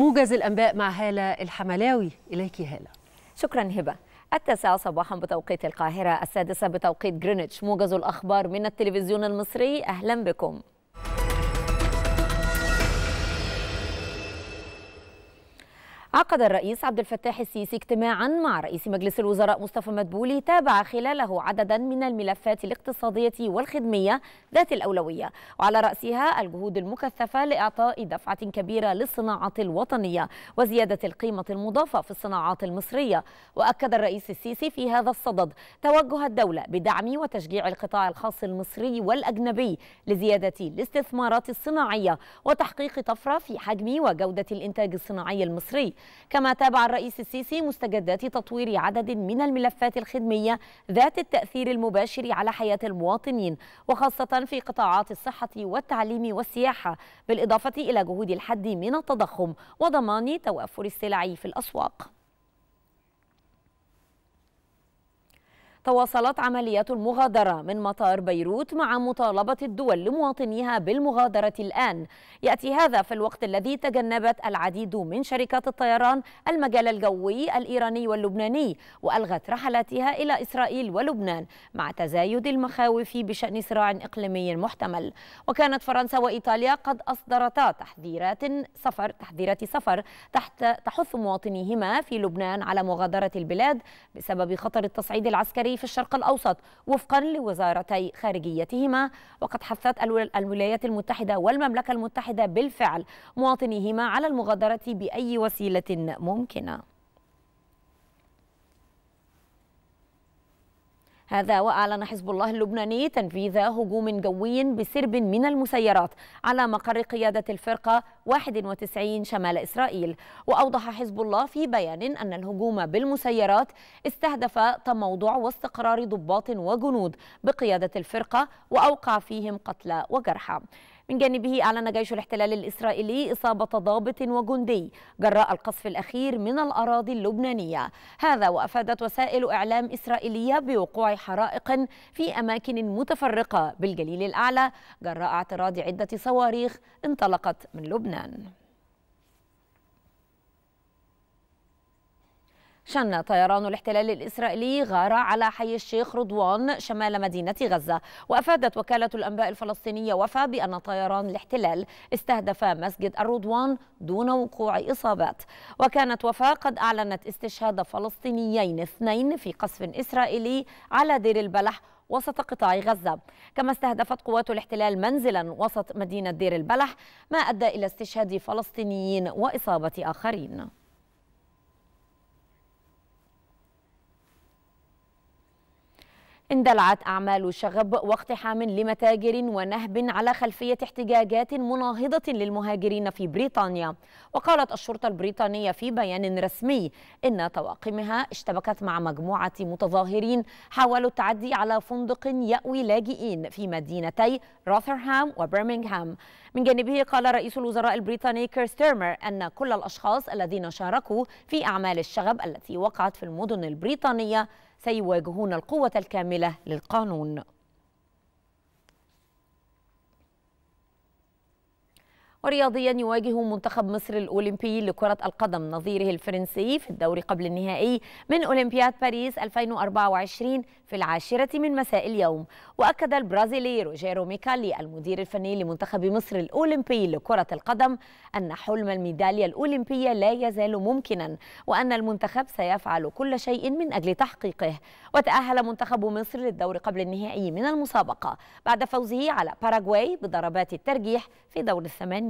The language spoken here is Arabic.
موجز الأنباء مع هالة الحملاوي إليك هالة شكرا هبة التاسعة صباحا بتوقيت القاهرة السادسة بتوقيت جرينتش موجز الأخبار من التلفزيون المصري أهلا بكم عقد الرئيس عبد الفتاح السيسي اجتماعا مع رئيس مجلس الوزراء مصطفى مدبولي تابع خلاله عددا من الملفات الاقتصادية والخدمية ذات الأولوية وعلى رأسها الجهود المكثفة لإعطاء دفعة كبيرة للصناعة الوطنية وزيادة القيمة المضافة في الصناعات المصرية وأكد الرئيس السيسي في هذا الصدد توجه الدولة بدعم وتشجيع القطاع الخاص المصري والأجنبي لزيادة الاستثمارات الصناعية وتحقيق طفرة في حجم وجودة الإنتاج الصناعي المصري كما تابع الرئيس السيسي مستجدات تطوير عدد من الملفات الخدمية ذات التأثير المباشر على حياة المواطنين وخاصة في قطاعات الصحة والتعليم والسياحة بالإضافة إلى جهود الحد من التضخم وضمان توافر السلع في الأسواق تواصلت عمليات المغادرة من مطار بيروت مع مطالبة الدول لمواطنيها بالمغادرة الآن يأتي هذا في الوقت الذي تجنبت العديد من شركات الطيران المجال الجوي الإيراني واللبناني وألغت رحلاتها إلى إسرائيل ولبنان مع تزايد المخاوف بشأن صراع إقليمي محتمل وكانت فرنسا وإيطاليا قد أصدرتا تحذيرات سفر تحذيرات سفر تحت تحث مواطنيهما في لبنان على مغادرة البلاد بسبب خطر التصعيد العسكري في الشرق الأوسط وفقا لوزارتي خارجيتهما وقد حثت الولايات المتحدة والمملكة المتحدة بالفعل مواطنيهما على المغادرة بأي وسيلة ممكنة هذا وأعلن حزب الله اللبناني تنفيذ هجوم جوي بسرب من المسيرات على مقر قيادة الفرقة 91 شمال إسرائيل وأوضح حزب الله في بيان أن الهجوم بالمسيرات استهدف تموضع واستقرار ضباط وجنود بقيادة الفرقة وأوقع فيهم قتلى وجرحى من جانبه أعلن جيش الاحتلال الإسرائيلي إصابة ضابط وجندي جراء القصف الأخير من الأراضي اللبنانية هذا وأفادت وسائل إعلام إسرائيلية بوقوع حرائق في أماكن متفرقة بالجليل الأعلى جراء اعتراض عدة صواريخ انطلقت من لبنان شن طيران الاحتلال الإسرائيلي غارة على حي الشيخ رضوان شمال مدينة غزة وأفادت وكالة الأنباء الفلسطينية وفا بأن طيران الاحتلال استهدف مسجد الرضوان دون وقوع إصابات وكانت وفا قد أعلنت استشهاد فلسطينيين اثنين في قصف إسرائيلي على دير البلح وسط قطاع غزة كما استهدفت قوات الاحتلال منزلا وسط مدينة دير البلح ما أدى إلى استشهاد فلسطينيين وإصابة آخرين اندلعت أعمال شغب واقتحام لمتاجر ونهب على خلفية احتجاجات مناهضة للمهاجرين في بريطانيا وقالت الشرطة البريطانية في بيان رسمي إن طواقمها اشتبكت مع مجموعة متظاهرين حاولوا التعدي على فندق يأوي لاجئين في مدينتي روثرهام وبرمنغهام من جانبه قال رئيس الوزراء البريطاني كيرستيرمر أن كل الأشخاص الذين شاركوا في أعمال الشغب التي وقعت في المدن البريطانية سيواجهون القوة الكاملة للقانون ورياضيا يواجه منتخب مصر الأولمبي لكرة القدم نظيره الفرنسي في الدوري قبل النهائي من أولمبياد باريس 2024 في العاشرة من مساء اليوم وأكد البرازيلي روجيرو ميكالي المدير الفني لمنتخب مصر الأولمبي لكرة القدم أن حلم الميدالية الأولمبية لا يزال ممكنا وأن المنتخب سيفعل كل شيء من أجل تحقيقه وتأهل منتخب مصر للدور قبل النهائي من المسابقة بعد فوزه على باراغواي بضربات الترجيح في دور الثمانية